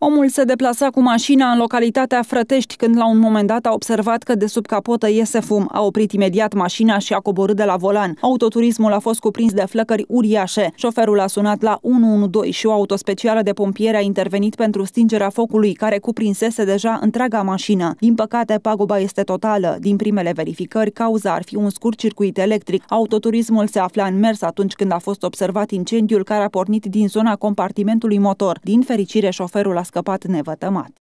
Omul se deplasa cu mașina în localitatea Frătești când la un moment dat a observat că de sub capotă iese fum. A oprit imediat mașina și a coborât de la volan. Autoturismul a fost cuprins de flăcări uriașe. Șoferul a sunat la 112 și o autospecială de pompieri a intervenit pentru stingerea focului, care cuprinsese deja întreaga mașină. Din păcate, pagoba este totală. Din primele verificări, cauza ar fi un scurt circuit electric. Autoturismul se afla în mers atunci când a fost observat incendiul care a pornit din zona compartimentului motor. Din fericire, șoferul a scăpat nevătămat.